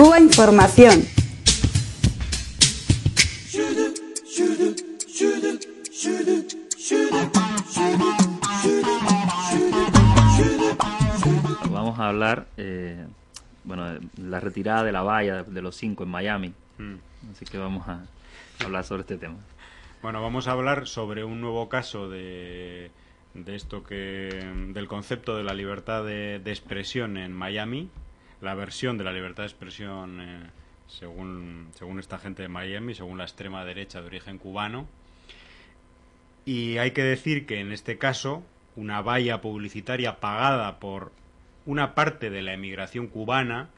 Cuba Información. Vamos a hablar, eh, bueno, de la retirada de la valla de los cinco en Miami. Mm. Así que vamos a hablar sobre este tema. Bueno, vamos a hablar sobre un nuevo caso de, de esto que del concepto de la libertad de expresión en Miami, la versión de la libertad de expresión, eh, según, según esta gente de Miami, según la extrema derecha de origen cubano. Y hay que decir que en este caso, una valla publicitaria pagada por una parte de la emigración cubana,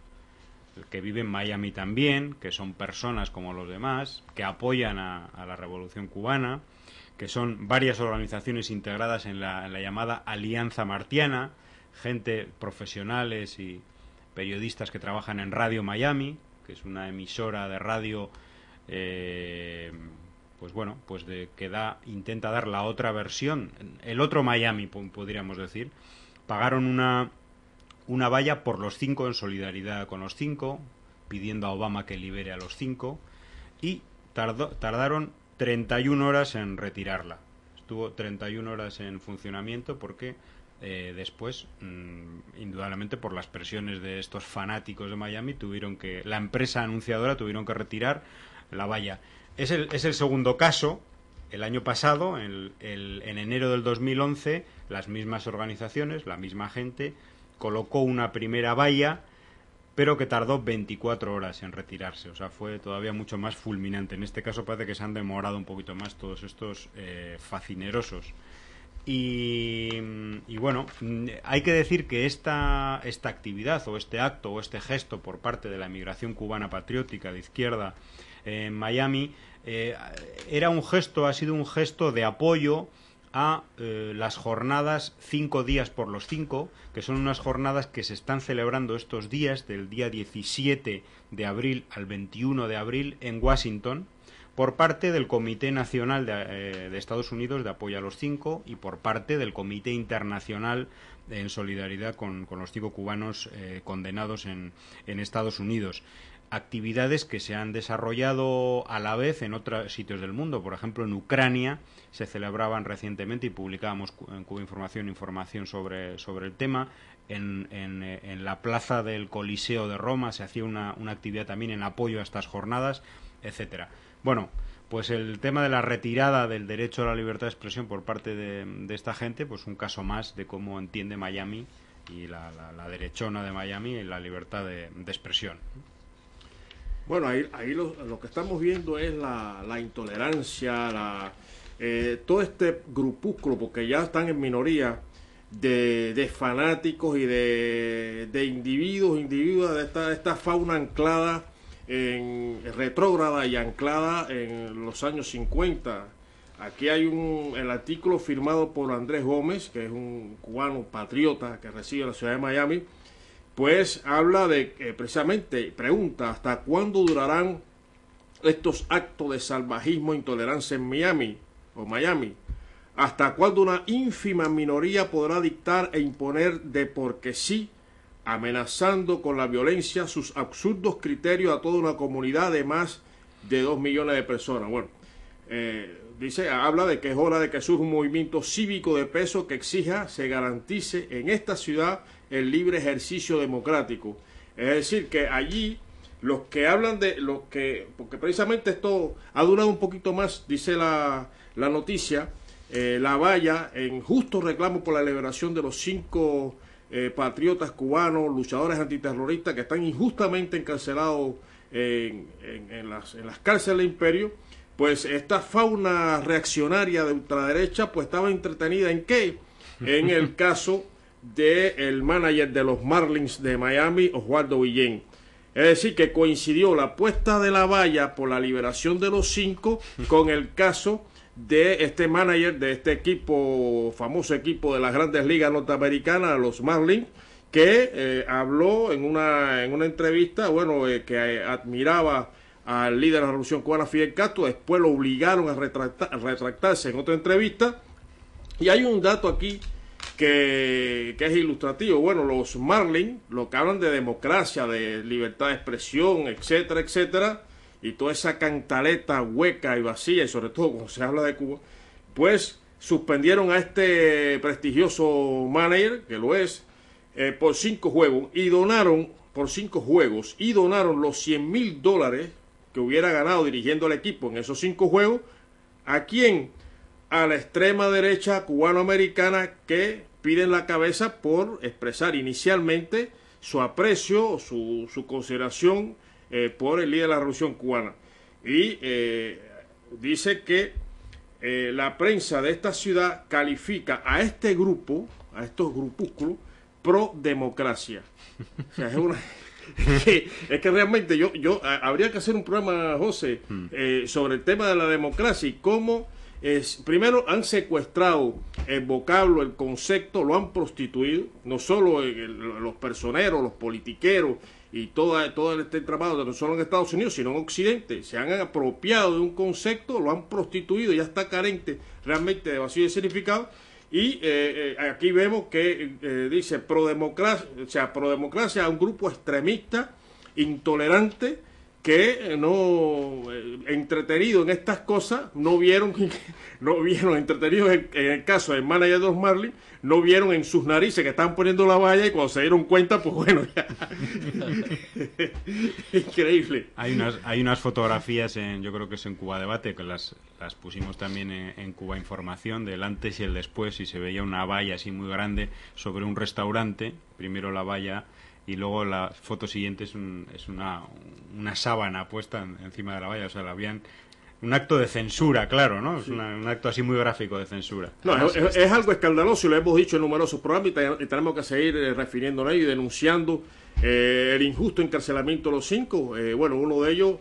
que vive en Miami también, que son personas como los demás, que apoyan a, la revolución cubana, que son varias organizaciones integradas en la llamada Alianza Martiana, gente profesionales y, periodistas que trabajan en Radio Miami, que es una emisora de radio, eh, pues bueno, pues de, que da, intenta dar la otra versión, el otro Miami, podríamos decir. Pagaron una, una valla por los cinco en solidaridad con los cinco, pidiendo a Obama que libere a los cinco, y tardó, tardaron 31 horas en retirarla. Estuvo 31 horas en funcionamiento porque eh, después, mm, indudablemente por las presiones de estos fanáticos de Miami, tuvieron que, la empresa anunciadora tuvieron que retirar la valla. Es el, es el segundo caso. El año pasado, en enero del 2011, las mismas organizaciones, la misma gente, colocó una primera valla, pero que tardó 24 horas en retirarse. O sea, fue todavía mucho más fulminante. En este caso parece que se han demorado un poquito más todos estos eh, facinerosos. Y, bueno, hay que decir que esta, actividad o este acto o este gesto por parte de la emigración cubana patriótica de izquierda en Miami eh, era un gesto, ha sido un gesto de apoyo a eh, las jornadas cinco días por los cinco, que son unas jornadas que se están celebrando estos días, del día 17 de abril al 21 de abril en Washington, por parte del Comité Nacional eh, de, Estados Unidos de Apoyo a los Cinco y por parte del Comité Internacional en solidaridad con, los cinco cubanos eh, condenados en, Estados Unidos. Actividades que se han desarrollado a la vez en otros sitios del mundo. Por ejemplo, en Ucrania se celebraban recientemente y publicábamos en Cuba Información información sobre, sobre el tema. En, eh, en, la plaza del Coliseo de Roma se hacía una, una actividad también en apoyo a estas jornadas, etcétera. Bueno, pues el tema de la retirada del derecho a la libertad de expresión por parte de, esta gente, pues un caso más de cómo entiende Miami y la, derechona de Miami y la libertad de, expresión. Bueno, ahí, ahí lo, que estamos viendo es la, intolerancia, la, eh, todo este grupúsculo, porque ya están en minoría, de, fanáticos y de, individuos, individuos de esta fauna anclada en retrógrada y anclada en los años 50. Aquí hay un, el artículo firmado por Andrés Gómez, que es un cubano patriota que reside en la ciudad de Miami, pues habla de, precisamente, pregunta, ¿hasta cuándo durarán estos actos de salvajismo e intolerancia en Miami o Miami? ¿Hasta cuándo una ínfima minoría podrá dictar e imponer de por qué sí amenazando con la violencia sus absurdos criterios a toda una comunidad de más de dos millones de personas. Bueno, eh, dice, habla de que es hora de que surja un movimiento cívico de peso que exija, se garantice en esta ciudad el libre ejercicio democrático. Es decir, que allí los que hablan de los que, porque precisamente esto ha durado un poquito más, dice la, la noticia, eh, la valla en justo reclamo por la liberación de los cinco eh, patriotas cubanos, luchadores antiterroristas que están injustamente encarcelados en, las, cárceles del imperio, pues esta fauna reaccionaria de ultraderecha pues estaba entretenida en qué? En el caso del el manager de los Marlins de Miami, Oswaldo Villén. Es decir, que coincidió la puesta de la valla por la liberación de los cinco con el caso de este manager, de este equipo, famoso equipo de las grandes ligas norteamericanas, los Marlins, que eh, habló en una, en una entrevista, bueno, eh, que eh, admiraba al líder de la Revolución Cubana, Fidel Castro, después lo obligaron a, retractarse en otra entrevista. Y hay un dato aquí que, que, es ilustrativo. Bueno, los Marlins, lo que hablan de democracia, de libertad de expresión, etcétera, etcétera, y toda esa cantaleta hueca y vacía, y sobre todo cuando se habla de Cuba, pues suspendieron a este prestigioso manager, que lo es, eh, por cinco juegos y donaron, por cinco juegos, y donaron los 100 mil dólares que hubiera ganado dirigiendo al equipo en esos cinco juegos, ¿a quién? A la extrema derecha americana que piden la cabeza por expresar inicialmente su aprecio, su, su consideración eh, por el líder de la Revolución Cubana. Y eh, dice que eh, la prensa de esta ciudad califica a este grupo, a estos grupúsculos, pro democracia. es, que realmente yo, yo habría que hacer un programa, José, sobre el tema de la democracia y cómo... Es, primero han secuestrado el vocablo, el concepto, lo han prostituido, no solo los personeros, los politiqueros, y todo, todo este entramado, no solo en Estados Unidos, sino en Occidente, se han apropiado de un concepto, lo han prostituido, ya está carente realmente de vacío de significado. Y eh, eh, aquí vemos que eh, dice prodemocracia o sea, pro a un grupo extremista, intolerante, que eh, no eh, entretenidos en estas cosas no vieron no vieron entretenidos en, el caso de manager de los no vieron en sus narices que estaban poniendo la valla y cuando se dieron cuenta pues bueno ya increíble hay unas hay unas fotografías en yo creo que es en Cuba debate que las las pusimos también en Cuba información del antes y el después y se veía una valla así muy grande sobre un restaurante primero la valla y luego la foto siguiente es, una, sábana puesta encima de la valla. O sea, la habían. Un acto de censura, claro, ¿no? Es un acto así muy gráfico de censura. No, es, algo escandaloso y lo hemos dicho en numerosos programas y, tenemos que seguir eh, refiriéndonos a y denunciando eh, el injusto encarcelamiento de los cinco. Eh, bueno, uno de ellos,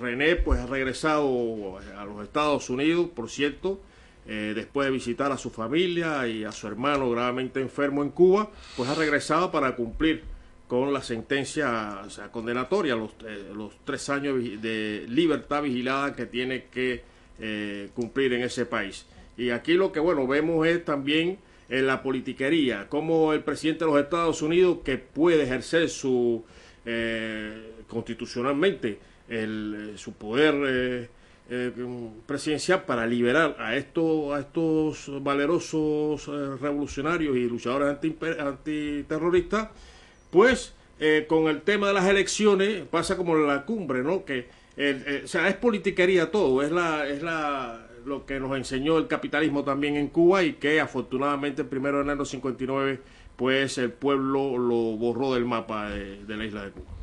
René, pues ha regresado a los Estados Unidos, por cierto, eh, después de visitar a su familia y a su hermano gravemente enfermo en Cuba, pues ha regresado para cumplir con la sentencia condenatoria, eh, los, tres años de libertad vigilada que tiene que eh, cumplir en ese país. Y aquí lo que bueno vemos es también en la politiquería, cómo el presidente de los Estados Unidos que puede ejercer su constitucionalmente el, su poder eh, mm, presidencial para liberar a estos, a estos valerosos eh, revolucionarios y luchadores anti, antiterroristas, pues eh, con el tema de las elecciones pasa como la cumbre, ¿no? Que o sea, es politiquería todo, es la, es la lo que nos enseñó el capitalismo también en Cuba y que afortunadamente el primero de enero 59 pues el pueblo lo borró del mapa de la isla de Cuba.